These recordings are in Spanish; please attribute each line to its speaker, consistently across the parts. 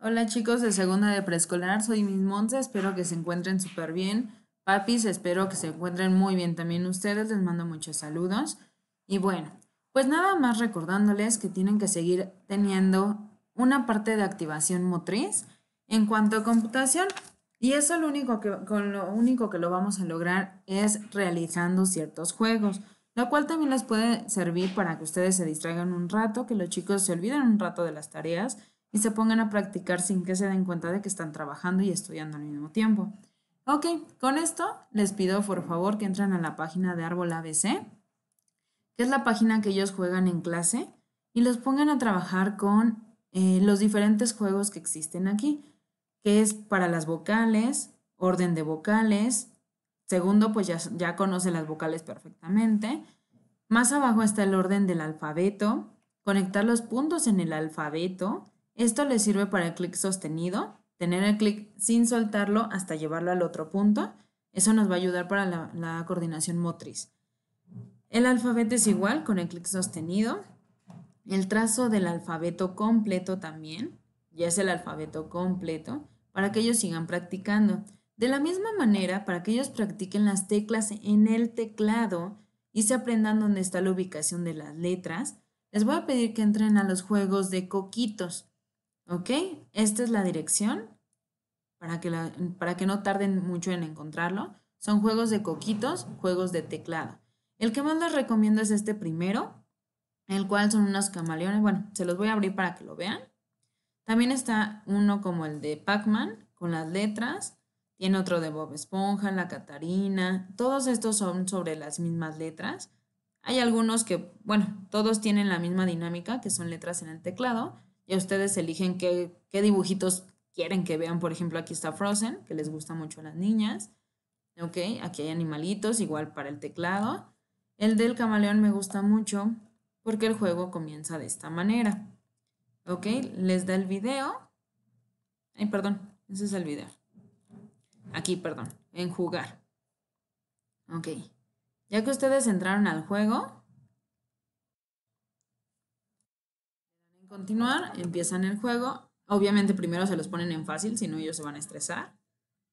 Speaker 1: Hola chicos de segunda de preescolar, soy Miss Monza, espero que se encuentren súper bien. Papis, espero que se encuentren muy bien también ustedes, les mando muchos saludos. Y bueno, pues nada más recordándoles que tienen que seguir teniendo una parte de activación motriz en cuanto a computación. Y eso lo único que, con lo único que lo vamos a lograr es realizando ciertos juegos, lo cual también les puede servir para que ustedes se distraigan un rato, que los chicos se olviden un rato de las tareas y se pongan a practicar sin que se den cuenta de que están trabajando y estudiando al mismo tiempo. Ok, con esto les pido por favor que entren a la página de Árbol ABC, que es la página que ellos juegan en clase, y los pongan a trabajar con eh, los diferentes juegos que existen aquí, que es para las vocales, orden de vocales, segundo pues ya, ya conoce las vocales perfectamente, más abajo está el orden del alfabeto, conectar los puntos en el alfabeto, esto les sirve para el clic sostenido, tener el clic sin soltarlo hasta llevarlo al otro punto. Eso nos va a ayudar para la, coordinación motriz. El alfabeto es igual con el clic sostenido. El trazo del alfabeto completo también, ya es el alfabeto completo, para que ellos sigan practicando. De la misma manera, para que ellos practiquen las teclas en el teclado y se aprendan dónde está la ubicación de las letras, les voy a pedir que entren a los juegos de coquitos. ¿Ok? Esta es la dirección para que, para que no tarden mucho en encontrarlo. Son juegos de coquitos, juegos de teclado. El que más les recomiendo es este primero, el cual son unos camaleones. Bueno, se los voy a abrir para que lo vean. También está uno como el de Pac-Man, con las letras. Tiene otro de Bob Esponja, la Catarina. Todos estos son sobre las mismas letras. Hay algunos que, bueno, todos tienen la misma dinámica, que son letras en el teclado, y ustedes eligen qué, qué dibujitos quieren que vean. Por ejemplo, aquí está Frozen, que les gusta mucho a las niñas. Ok, aquí hay animalitos, igual para el teclado. El del camaleón me gusta mucho porque el juego comienza de esta manera. Ok, les da el video. Ay, perdón, ese es el video. Aquí, perdón, en jugar. Ok, ya que ustedes entraron al juego, continuar, empiezan el juego. Obviamente primero se los ponen en fácil, si no ellos se van a estresar.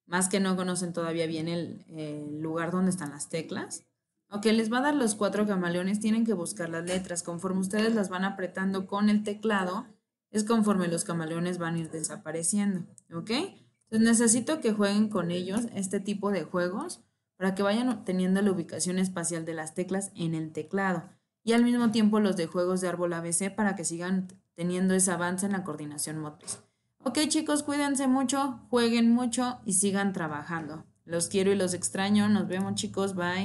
Speaker 1: Más que no conocen todavía bien el, lugar donde están las teclas. Ok, les va a dar los cuatro camaleones, tienen que buscar las letras. Conforme ustedes las van apretando con el teclado, es conforme los camaleones van a ir desapareciendo. ¿Ok? Entonces necesito que jueguen con ellos este tipo de juegos para que vayan teniendo la ubicación espacial de las teclas en el teclado. Y al mismo tiempo los de juegos de árbol ABC para que sigan teniendo ese avance en la coordinación motriz. Ok chicos, cuídense mucho, jueguen mucho y sigan trabajando. Los quiero y los extraño. Nos vemos chicos, bye.